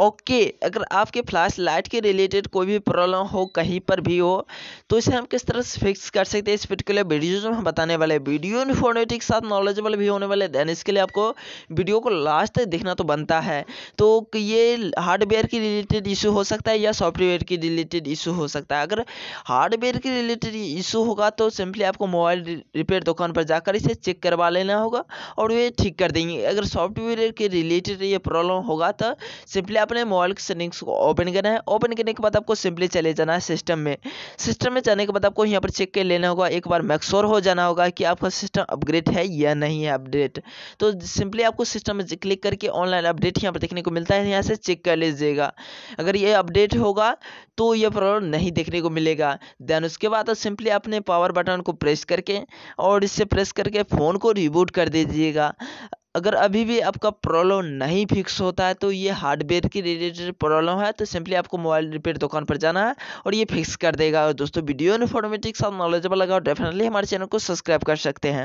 okay अगर आपके flash light के रिलेटेड कोई भी प्रॉब्लम हो कहीं पर भी हो तो इसे हम किस तरह से फिक्स कर सकते हैं इस पर्टिकुलर वीडियो जो हम बताने वाले वीडियो इन्फॉर्मेटिव के साथ नॉलेजेबल भी होने वाले दैन इसके लिए आपको वीडियो को लास्ट तक देखना तो बनता है तो ये हार्डवेयर के रिलेटेड इशू हो सकता है या सॉफ्टवेयर के रिलेटेड इशू हो सकता है अगर हार्डवेयर के रिलेटेड इशू होगा तो सिंपली आपको मोबाइल रिपेयर दुकान पर जाकर इसे चेक करवा लेना होगा और वे ठीक कर देंगे अगर सॉफ्टवेयर के रिलेटेड ये प्रॉब्लम होगा तो सिंपली आपने मॉल सेटिंग्स को ओपन करना है ओपन करने के बाद आपको सिंपली चले जाना है सिस्टम में सिस्टम में जाने के बाद आपको यहाँ पर चेक कर लेना होगा एक बार मैक्सोर हो जाना होगा कि आपका सिस्टम अपग्रेड है या नहीं है अपडेट तो सिंपली आपको सिस्टम में क्लिक करके ऑनलाइन अपडेट यहाँ पर देखने को मिलता है यहाँ से चेक कर लीजिएगा अगर ये अपडेट होगा तो यह प्रॉब्लम नहीं देखने को मिलेगा देन उसके बाद सिंपली आपने पावर बटन को प्रेस करके और इससे प्रेस करके फ़ोन को रिबूट कर दीजिएगा अगर अभी भी आपका प्रॉब्लम नहीं फिक्स होता है तो ये हार्डवेयर की रिलेटेड प्रॉब्लम है तो सिंपली आपको मोबाइल रिपेयर दुकान पर जाना है और ये फिक्स कर देगा और दोस्तों वीडियो इन्फॉर्मेटिव साथ नॉलेजेबल लगा और डेफिनेटली हमारे चैनल को सब्सक्राइब कर सकते हैं